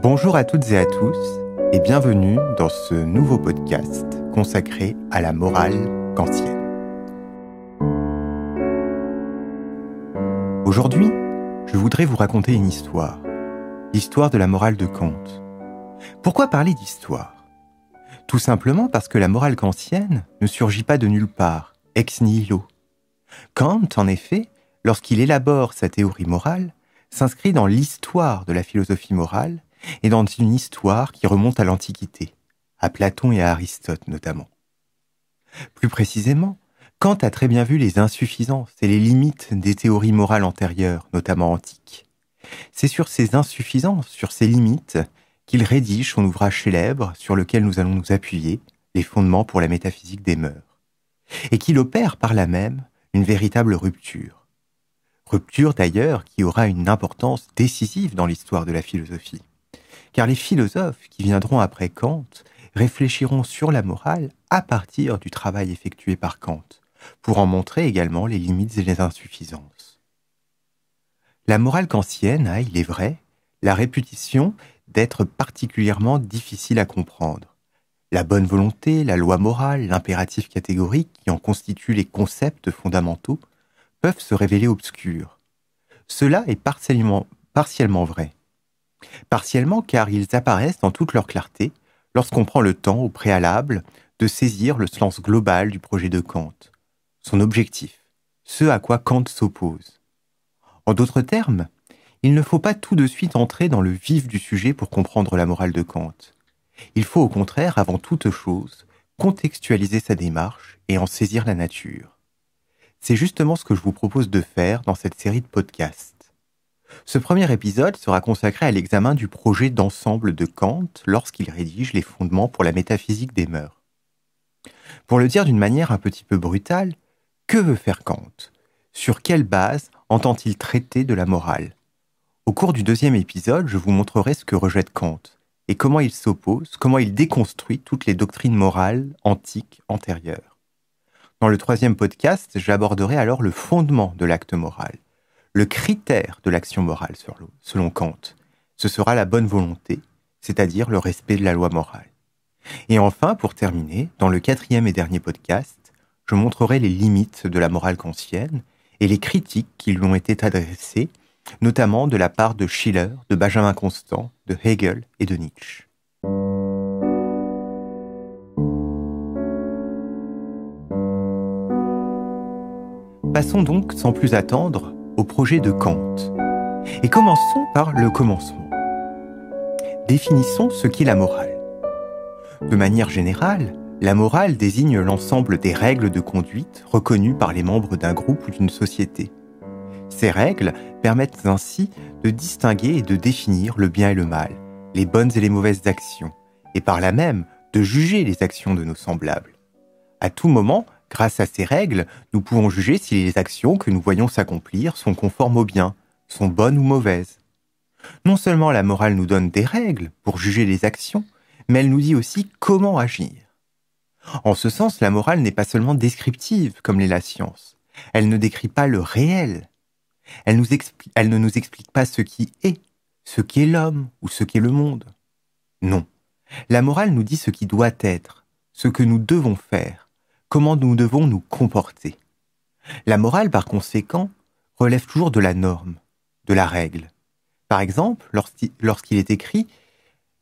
Bonjour à toutes et à tous et bienvenue dans ce nouveau podcast consacré à la morale kantienne. Aujourd'hui, je voudrais vous raconter une histoire, l'histoire de la morale de Kant. Pourquoi parler d'histoire Tout simplement parce que la morale kantienne ne surgit pas de nulle part, ex nihilo. Kant, en effet, lorsqu'il élabore sa théorie morale, s'inscrit dans l'histoire de la philosophie morale et dans une histoire qui remonte à l'Antiquité, à Platon et à Aristote notamment. Plus précisément, Kant a très bien vu les insuffisances et les limites des théories morales antérieures, notamment antiques. C'est sur ces insuffisances, sur ces limites, qu'il rédige son ouvrage célèbre sur lequel nous allons nous appuyer, Les fondements pour la métaphysique des mœurs, et qu'il opère par là même une véritable rupture. Rupture d'ailleurs qui aura une importance décisive dans l'histoire de la philosophie car les philosophes qui viendront après Kant réfléchiront sur la morale à partir du travail effectué par Kant, pour en montrer également les limites et les insuffisances. La morale kantienne a, hein, il est vrai, la réputation d'être particulièrement difficile à comprendre. La bonne volonté, la loi morale, l'impératif catégorique qui en constituent les concepts fondamentaux peuvent se révéler obscurs. Cela est partiellement vrai partiellement car ils apparaissent dans toute leur clarté lorsqu'on prend le temps au préalable de saisir le sens global du projet de Kant, son objectif, ce à quoi Kant s'oppose. En d'autres termes, il ne faut pas tout de suite entrer dans le vif du sujet pour comprendre la morale de Kant. Il faut au contraire, avant toute chose, contextualiser sa démarche et en saisir la nature. C'est justement ce que je vous propose de faire dans cette série de podcasts. Ce premier épisode sera consacré à l'examen du projet d'ensemble de Kant lorsqu'il rédige les fondements pour la métaphysique des mœurs. Pour le dire d'une manière un petit peu brutale, que veut faire Kant Sur quelle base entend-il traiter de la morale Au cours du deuxième épisode, je vous montrerai ce que rejette Kant et comment il s'oppose, comment il déconstruit toutes les doctrines morales antiques antérieures. Dans le troisième podcast, j'aborderai alors le fondement de l'acte moral le critère de l'action morale, selon Kant, ce sera la bonne volonté, c'est-à-dire le respect de la loi morale. Et enfin, pour terminer, dans le quatrième et dernier podcast, je montrerai les limites de la morale kantienne et les critiques qui lui ont été adressées, notamment de la part de Schiller, de Benjamin Constant, de Hegel et de Nietzsche. Passons donc sans plus attendre projet de Kant. Et commençons par le commencement. Définissons ce qu'est la morale. De manière générale, la morale désigne l'ensemble des règles de conduite reconnues par les membres d'un groupe ou d'une société. Ces règles permettent ainsi de distinguer et de définir le bien et le mal, les bonnes et les mauvaises actions, et par là même de juger les actions de nos semblables. À tout moment, Grâce à ces règles, nous pouvons juger si les actions que nous voyons s'accomplir sont conformes au bien, sont bonnes ou mauvaises. Non seulement la morale nous donne des règles pour juger les actions, mais elle nous dit aussi comment agir. En ce sens, la morale n'est pas seulement descriptive comme l'est la science. Elle ne décrit pas le réel. Elle, elle ne nous explique pas ce qui est, ce qu'est l'homme ou ce qu'est le monde. Non. La morale nous dit ce qui doit être, ce que nous devons faire, comment nous devons nous comporter. La morale, par conséquent, relève toujours de la norme, de la règle. Par exemple, lorsqu'il est écrit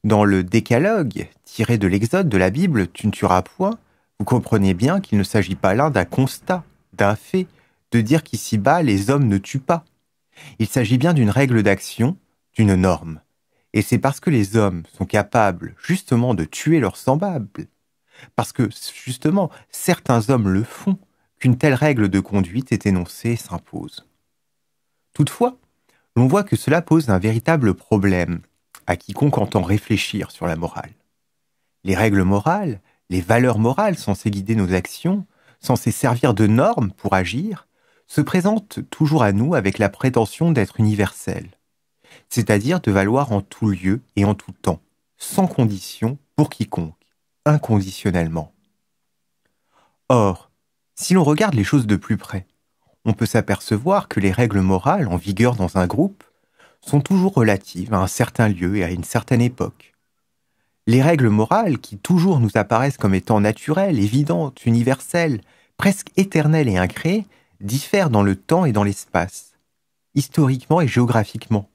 dans le décalogue tiré de l'Exode de la Bible, Tu ne tueras point, vous comprenez bien qu'il ne s'agit pas là d'un constat, d'un fait, de dire qu'ici-bas les hommes ne tuent pas. Il s'agit bien d'une règle d'action, d'une norme. Et c'est parce que les hommes sont capables justement de tuer leurs semblables parce que, justement, certains hommes le font, qu'une telle règle de conduite est énoncée et s'impose. Toutefois, l'on voit que cela pose un véritable problème à quiconque entend réfléchir sur la morale. Les règles morales, les valeurs morales censées guider nos actions, censées servir de normes pour agir, se présentent toujours à nous avec la prétention d'être universelles, c'est-à-dire de valoir en tout lieu et en tout temps, sans condition pour quiconque, inconditionnellement. Or, si l'on regarde les choses de plus près, on peut s'apercevoir que les règles morales en vigueur dans un groupe sont toujours relatives à un certain lieu et à une certaine époque. Les règles morales qui toujours nous apparaissent comme étant naturelles, évidentes, universelles, presque éternelles et incrées, diffèrent dans le temps et dans l'espace, historiquement et géographiquement.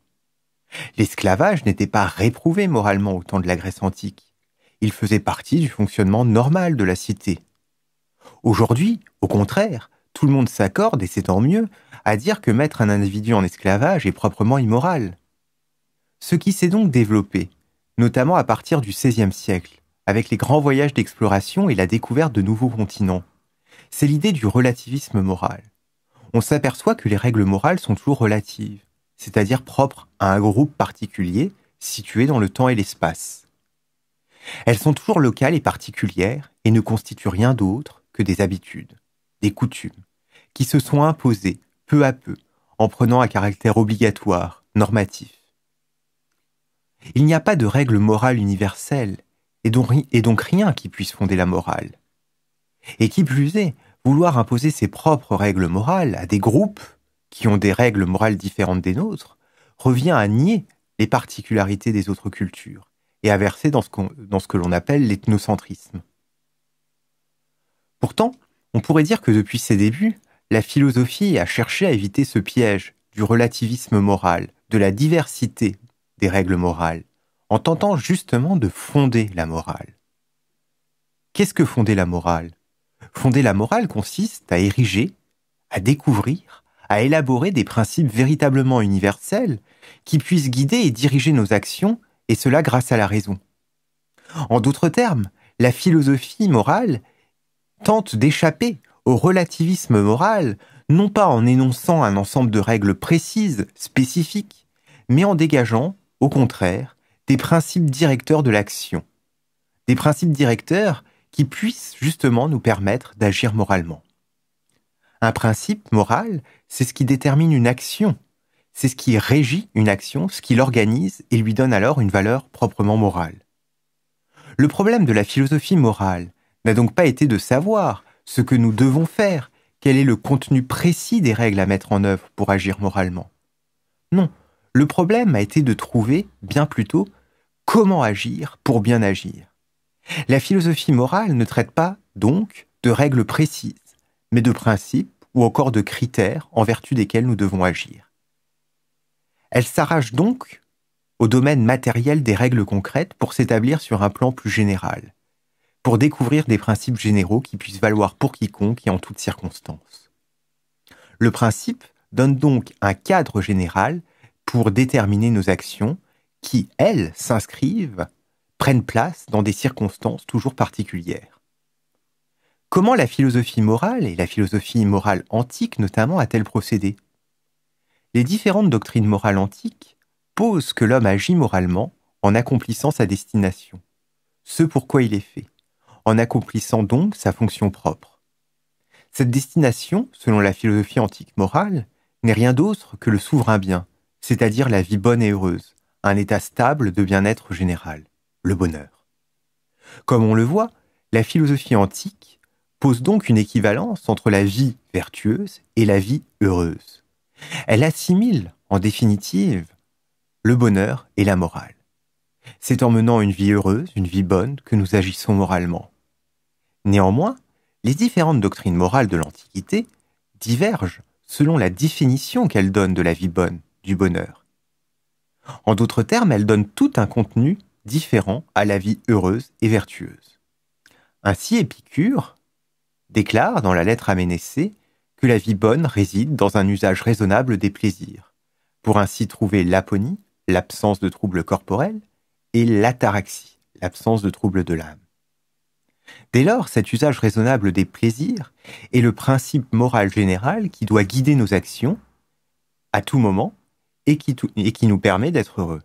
L'esclavage n'était pas réprouvé moralement au temps de la Grèce antique il faisait partie du fonctionnement normal de la cité. Aujourd'hui, au contraire, tout le monde s'accorde, et c'est tant mieux, à dire que mettre un individu en esclavage est proprement immoral. Ce qui s'est donc développé, notamment à partir du XVIe siècle, avec les grands voyages d'exploration et la découverte de nouveaux continents, c'est l'idée du relativisme moral. On s'aperçoit que les règles morales sont toujours relatives, c'est-à-dire propres à un groupe particulier situé dans le temps et l'espace. Elles sont toujours locales et particulières et ne constituent rien d'autre que des habitudes, des coutumes, qui se sont imposées peu à peu en prenant un caractère obligatoire, normatif. Il n'y a pas de règle morale universelle et donc, donc rien qui puisse fonder la morale. Et qui plus est, vouloir imposer ses propres règles morales à des groupes qui ont des règles morales différentes des nôtres revient à nier les particularités des autres cultures et à verser dans ce, dans ce que l'on appelle l'ethnocentrisme. Pourtant, on pourrait dire que depuis ses débuts, la philosophie a cherché à éviter ce piège du relativisme moral, de la diversité des règles morales, en tentant justement de fonder la morale. Qu'est-ce que fonder la morale Fonder la morale consiste à ériger, à découvrir, à élaborer des principes véritablement universels qui puissent guider et diriger nos actions et cela grâce à la raison. En d'autres termes, la philosophie morale tente d'échapper au relativisme moral, non pas en énonçant un ensemble de règles précises, spécifiques, mais en dégageant, au contraire, des principes directeurs de l'action. Des principes directeurs qui puissent justement nous permettre d'agir moralement. Un principe moral, c'est ce qui détermine une action c'est ce qui régit une action, ce qui l'organise et lui donne alors une valeur proprement morale. Le problème de la philosophie morale n'a donc pas été de savoir ce que nous devons faire, quel est le contenu précis des règles à mettre en œuvre pour agir moralement. Non, le problème a été de trouver, bien plutôt, comment agir pour bien agir. La philosophie morale ne traite pas, donc, de règles précises, mais de principes ou encore de critères en vertu desquels nous devons agir. Elle s'arrache donc au domaine matériel des règles concrètes pour s'établir sur un plan plus général, pour découvrir des principes généraux qui puissent valoir pour quiconque et en toutes circonstances. Le principe donne donc un cadre général pour déterminer nos actions qui, elles, s'inscrivent, prennent place dans des circonstances toujours particulières. Comment la philosophie morale, et la philosophie morale antique notamment, a-t-elle procédé les différentes doctrines morales antiques posent que l'homme agit moralement en accomplissant sa destination, ce pourquoi il est fait, en accomplissant donc sa fonction propre. Cette destination, selon la philosophie antique morale, n'est rien d'autre que le souverain bien, c'est-à-dire la vie bonne et heureuse, un état stable de bien-être général, le bonheur. Comme on le voit, la philosophie antique pose donc une équivalence entre la vie vertueuse et la vie heureuse. Elle assimile, en définitive, le bonheur et la morale. C'est en menant une vie heureuse, une vie bonne, que nous agissons moralement. Néanmoins, les différentes doctrines morales de l'Antiquité divergent selon la définition qu'elles donnent de la vie bonne, du bonheur. En d'autres termes, elles donnent tout un contenu différent à la vie heureuse et vertueuse. Ainsi, Épicure déclare dans la lettre à Ménécée que la vie bonne réside dans un usage raisonnable des plaisirs, pour ainsi trouver l'aponie, l'absence de troubles corporels, et l'ataraxie, l'absence de troubles de l'âme. Dès lors, cet usage raisonnable des plaisirs est le principe moral général qui doit guider nos actions à tout moment et qui, nous permet d'être heureux.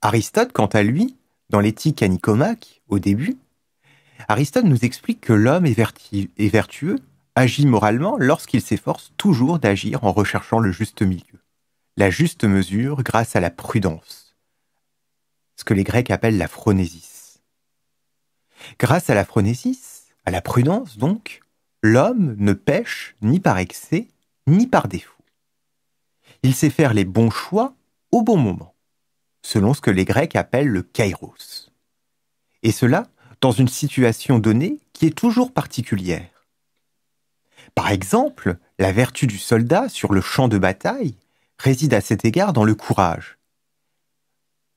Aristote, quant à lui, dans l'éthique à Nicomaque, au début, Aristote nous explique que l'homme est vertueux agit moralement lorsqu'il s'efforce toujours d'agir en recherchant le juste milieu, la juste mesure grâce à la prudence, ce que les Grecs appellent la phronésis. Grâce à la phronésis, à la prudence donc, l'homme ne pêche ni par excès, ni par défaut. Il sait faire les bons choix au bon moment, selon ce que les Grecs appellent le kairos. Et cela dans une situation donnée qui est toujours particulière, par exemple, la vertu du soldat sur le champ de bataille réside à cet égard dans le courage.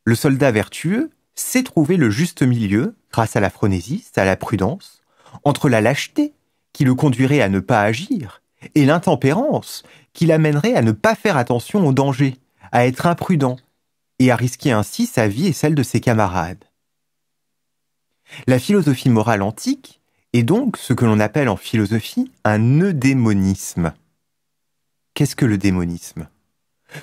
Le soldat vertueux sait trouver le juste milieu, grâce à la phronésie, à la prudence, entre la lâcheté, qui le conduirait à ne pas agir, et l'intempérance, qui l'amènerait à ne pas faire attention au danger, à être imprudent, et à risquer ainsi sa vie et celle de ses camarades. La philosophie morale antique et donc ce que l'on appelle en philosophie un eudémonisme. Qu'est-ce que le démonisme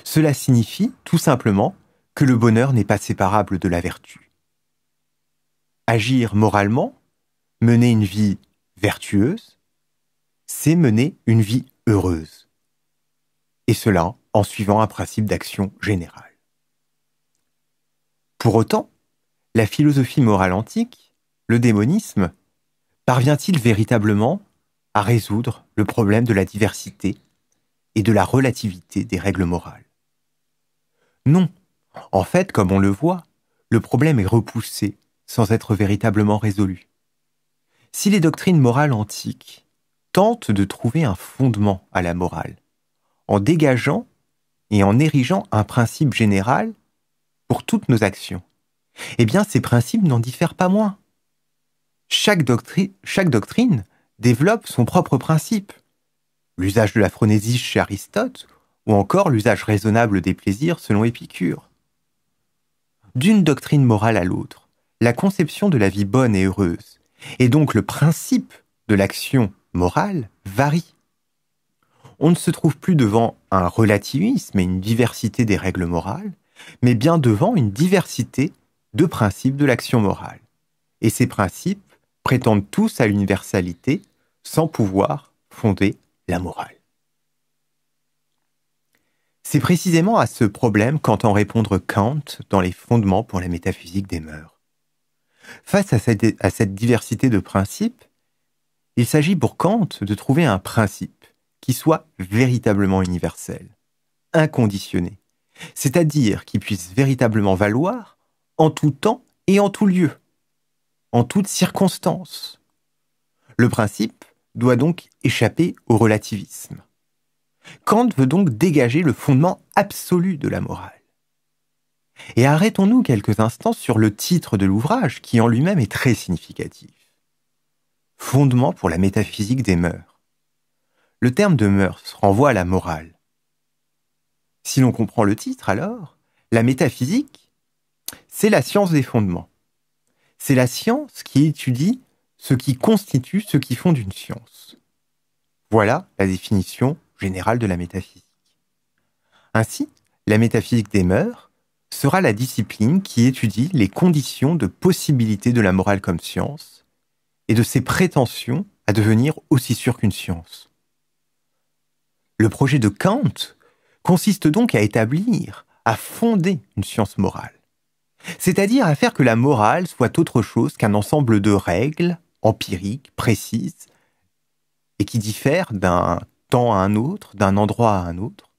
Cela signifie tout simplement que le bonheur n'est pas séparable de la vertu. Agir moralement, mener une vie vertueuse, c'est mener une vie heureuse. Et cela en suivant un principe d'action générale. Pour autant, la philosophie morale antique, le démonisme, parvient-il véritablement à résoudre le problème de la diversité et de la relativité des règles morales Non. En fait, comme on le voit, le problème est repoussé sans être véritablement résolu. Si les doctrines morales antiques tentent de trouver un fondement à la morale, en dégageant et en érigeant un principe général pour toutes nos actions, eh bien ces principes n'en diffèrent pas moins chaque, doctrine développe son propre principe. L'usage de la phronésie chez Aristote, ou encore l'usage raisonnable des plaisirs selon Épicure. D'une doctrine morale à l'autre, la conception de la vie bonne et heureuse, et donc le principe de l'action morale, varie. On ne se trouve plus devant un relativisme et une diversité des règles morales, mais bien devant une diversité de principes de l'action morale. Et ces principes prétendent tous à l'universalité sans pouvoir fonder la morale. C'est précisément à ce problème qu'entend répondre Kant dans les fondements pour la métaphysique des mœurs. Face à cette, à cette diversité de principes, il s'agit pour Kant de trouver un principe qui soit véritablement universel, inconditionné, c'est-à-dire qui puisse véritablement valoir en tout temps et en tout lieu, en toutes circonstances. Le principe doit donc échapper au relativisme. Kant veut donc dégager le fondement absolu de la morale. Et arrêtons-nous quelques instants sur le titre de l'ouvrage qui en lui-même est très significatif. Fondement pour la métaphysique des mœurs. Le terme de mœurs renvoie à la morale. Si l'on comprend le titre alors, la métaphysique, c'est la science des fondements c'est la science qui étudie ce qui constitue ce qui fonde une science. Voilà la définition générale de la métaphysique. Ainsi, la métaphysique des mœurs sera la discipline qui étudie les conditions de possibilité de la morale comme science et de ses prétentions à devenir aussi sûre qu'une science. Le projet de Kant consiste donc à établir, à fonder une science morale c'est-à-dire à faire que la morale soit autre chose qu'un ensemble de règles empiriques, précises, et qui diffèrent d'un temps à un autre, d'un endroit à un autre,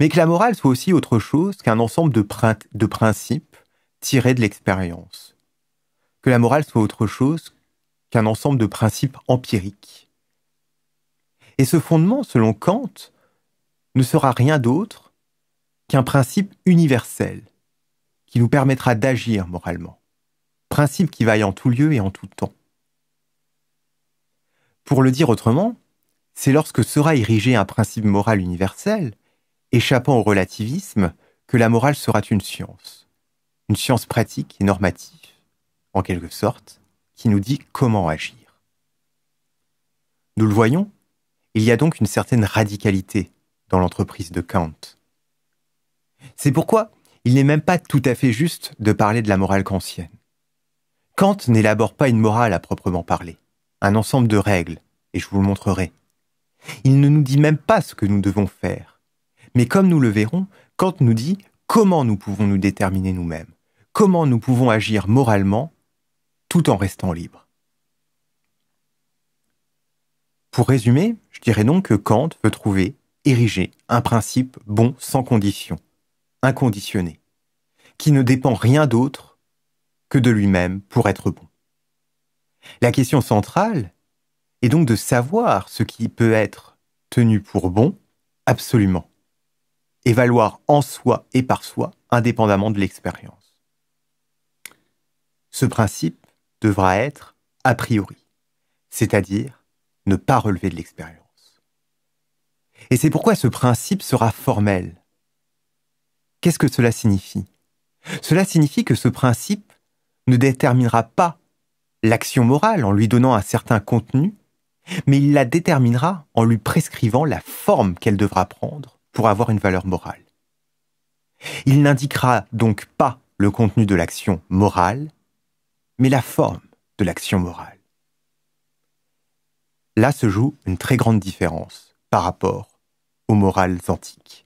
mais que la morale soit aussi autre chose qu'un ensemble de, principes tirés de l'expérience, que la morale soit autre chose qu'un ensemble de principes empiriques. Et ce fondement, selon Kant, ne sera rien d'autre qu'un principe universel, qui nous permettra d'agir moralement. Principe qui vaille en tout lieu et en tout temps. Pour le dire autrement, c'est lorsque sera érigé un principe moral universel, échappant au relativisme, que la morale sera une science, une science pratique et normative, en quelque sorte, qui nous dit comment agir. Nous le voyons, il y a donc une certaine radicalité dans l'entreprise de Kant. C'est pourquoi il n'est même pas tout à fait juste de parler de la morale kantienne. Kant n'élabore pas une morale à proprement parler, un ensemble de règles, et je vous le montrerai. Il ne nous dit même pas ce que nous devons faire. Mais comme nous le verrons, Kant nous dit comment nous pouvons nous déterminer nous-mêmes, comment nous pouvons agir moralement tout en restant libres. Pour résumer, je dirais donc que Kant veut trouver, ériger un principe bon sans condition, inconditionné, qui ne dépend rien d'autre que de lui-même pour être bon. La question centrale est donc de savoir ce qui peut être tenu pour bon absolument, et valoir en soi et par soi, indépendamment de l'expérience. Ce principe devra être a priori, c'est-à-dire ne pas relever de l'expérience. Et c'est pourquoi ce principe sera formel, Qu'est-ce que cela signifie Cela signifie que ce principe ne déterminera pas l'action morale en lui donnant un certain contenu, mais il la déterminera en lui prescrivant la forme qu'elle devra prendre pour avoir une valeur morale. Il n'indiquera donc pas le contenu de l'action morale, mais la forme de l'action morale. Là se joue une très grande différence par rapport aux morales antiques.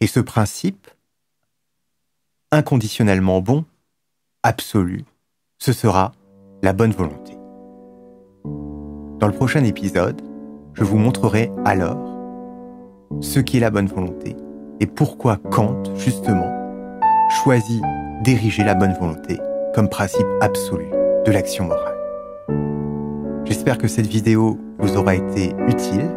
Et ce principe inconditionnellement bon, absolu, ce sera la bonne volonté. Dans le prochain épisode, je vous montrerai alors ce qu'est la bonne volonté et pourquoi Kant, justement, choisit d'ériger la bonne volonté comme principe absolu de l'action morale. J'espère que cette vidéo vous aura été utile.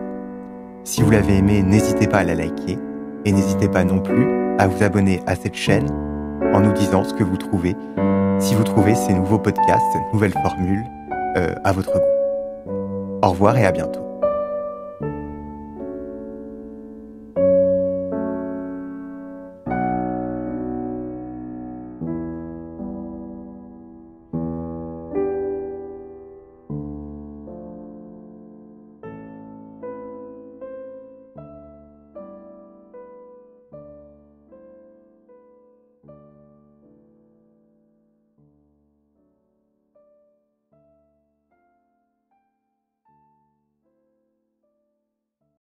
Si vous l'avez aimée, n'hésitez pas à la liker et n'hésitez pas non plus à vous abonner à cette chaîne en nous disant ce que vous trouvez, si vous trouvez ces nouveaux podcasts, nouvelles formules euh, à votre goût. Au revoir et à bientôt.